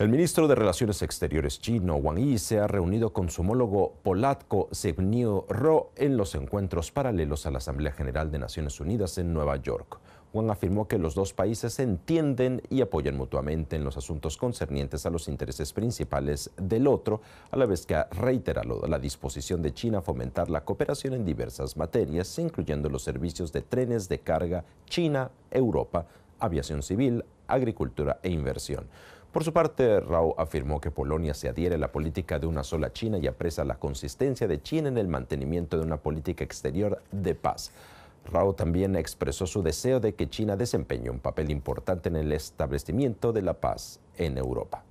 El ministro de Relaciones Exteriores chino, Wang Yi, se ha reunido con su homólogo Polatko zegniou Ro en los encuentros paralelos a la Asamblea General de Naciones Unidas en Nueva York. Wang afirmó que los dos países entienden y apoyan mutuamente en los asuntos concernientes a los intereses principales del otro, a la vez que ha reiterado la disposición de China a fomentar la cooperación en diversas materias, incluyendo los servicios de trenes de carga China-Europa, aviación civil, agricultura e inversión. Por su parte, Rao afirmó que Polonia se adhiere a la política de una sola China y apresa la consistencia de China en el mantenimiento de una política exterior de paz. Rao también expresó su deseo de que China desempeñe un papel importante en el establecimiento de la paz en Europa.